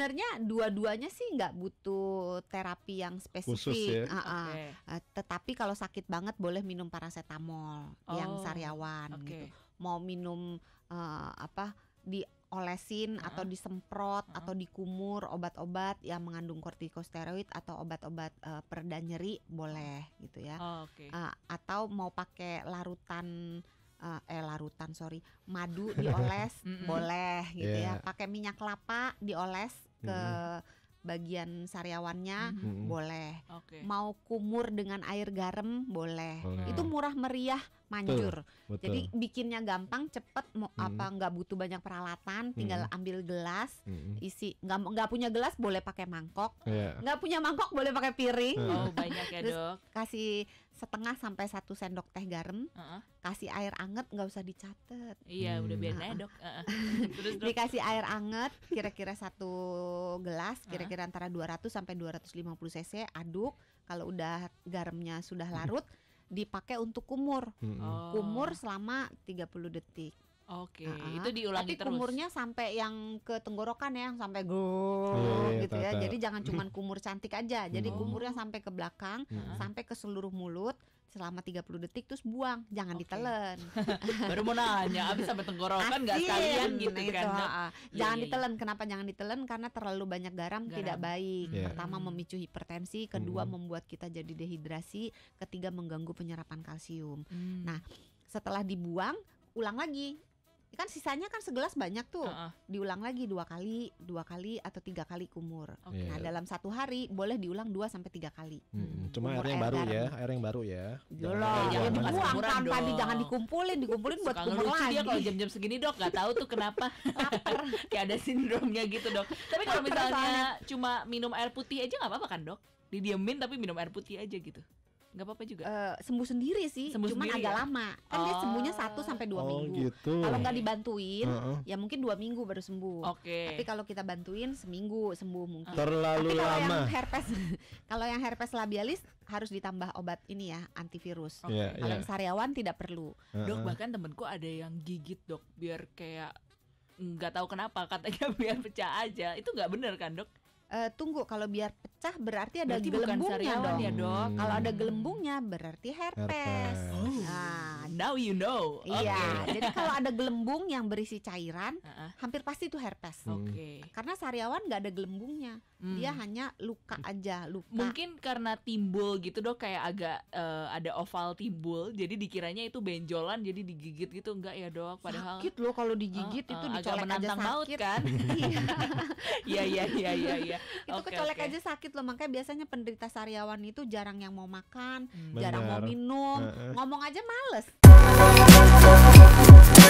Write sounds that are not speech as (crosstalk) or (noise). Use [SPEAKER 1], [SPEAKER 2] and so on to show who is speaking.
[SPEAKER 1] sebenarnya dua-duanya sih nggak butuh terapi yang spesifik. Khusus ya? uh ah, -uh. Ah. Okay. Uh, eh, tetapi kalau sakit banget boleh minum paracetamol oh. yang sariawan okay. gitu. Mau minum uh, apa di olesin ah. atau disemprot atau dikumur obat-obat yang mengandung kortikosteroid atau obat-obat uh, eh, pereda nyeri boleh gitu ya. Oh, okay. uh, atau mau pakai larutan uh, eh larutan sorry madu dioles (laughs) boleh gitu ya. yeah. ya pakai minyak kelapa dioles ke bagian sariawannya mm boleh okay. mau kumur dengan air garam boleh itu murah meriah manjur Betul. Betul. jadi bikinnya gampang cepet mau mm apa nggak butuh banyak peralatan tinggal mm ambil gelas mm isi nggak nggak punya gelas boleh pakai mangkok yeah. punya mangkok boleh pakai piring iya. oh banyak ya dok kasih setengah sampai satu sendok teh garam, uh-uh. kasih air anget nggak usah dicatat. Iya hmm. udah biar uh-uh. dok. Uh-uh. Terus dok. dikasih air anget kira-kira satu gelas, kira-kira uh-uh. antara 200 sampai 250 cc, aduk. Kalau udah garamnya sudah larut, dipakai untuk kumur, oh. kumur selama 30 detik. Oke, okay. itu diulangi Tapi terus. Tapi kumurnya sampai yang ke tenggorokan ya, sampai go yeah, iya, gitu tata. ya. Jadi jangan cuman (laughs) kumur cantik aja. Jadi oh. kumurnya sampai ke belakang, uh sampai ke seluruh mulut selama 30 detik terus buang, jangan okay. ditelan. (laughs) Baru mau nanya, habis sampai tenggorokan nggak sekalian gitu, gitu kan. Itu, ha. Jangan yeah, iya. ditelan. Yeah. Kenapa jangan ditelen? Karena terlalu banyak garam, garam. tidak baik. Yeah. Pertama hmm. memicu hipertensi, kedua mm. membuat kita jadi dehidrasi, ketiga mengganggu penyerapan kalsium. Mm. Nah, setelah dibuang ulang lagi kan sisanya kan segelas banyak tuh uh -uh. diulang lagi dua kali dua kali atau tiga kali kumur okay. nah iya. dalam satu hari boleh diulang dua sampai tiga kali hmm. hmm. cuma air ya, yang baru ya air yang baru ya Jolong, jangan dibuang kan tadi jangan dikumpulin dikumpulin buat kumur lagi dia kalau jam-jam segini dok nggak tahu tuh kenapa (laughs) kayak ada sindromnya gitu dok tapi kalau misalnya cuma minum air putih aja nggak apa-apa kan dok didiemin tapi minum air putih aja gitu Gak apa-apa juga. Uh, sembuh sendiri sih, sembuh cuman sendiri agak ya? lama. Kan oh. dia sembuhnya 1 sampai 2 oh, minggu. Gitu. Kalau nggak dibantuin, uh -huh. ya mungkin 2 minggu baru sembuh. Oke. Okay. Tapi kalau kita bantuin seminggu sembuh mungkin. Terlalu Tapi kalau lama. yang herpes (laughs) kalau yang herpes labialis harus ditambah obat ini ya, antivirus. Okay. Iya, yeah, kalau yeah. yang sariawan tidak perlu. Uh -huh. Dok, bahkan temenku ada yang gigit, Dok, biar kayak nggak tahu kenapa katanya (laughs) biar pecah aja. Itu nggak bener kan, Dok? uh, tunggu kalau biar pecah berarti ada berarti gelembungnya dong. Ya, dok. Hmm. Kalau ada gelembungnya berarti herpes. herpes. Oh, nah, now you know. Iya. Okay. Jadi kalau ada gelembung yang berisi cairan, (laughs) hampir pasti itu herpes. Oke. Okay. Karena sariawan nggak ada gelembungnya hmm. dia hanya luka aja luka mungkin karena timbul gitu dok kayak agak uh, ada oval timbul jadi dikiranya itu benjolan jadi digigit gitu enggak ya dok padahal sakit loh kalau digigit uh, uh, itu eh, dicolek agak menantang aja sakit kan (laughs) iya. (laughs) iya iya iya iya ya. itu okay, kecolek okay. aja sakit loh makanya biasanya penderita sariawan itu jarang yang mau makan hmm. jarang Benar. mau minum uh -uh. ngomong aja males (laughs)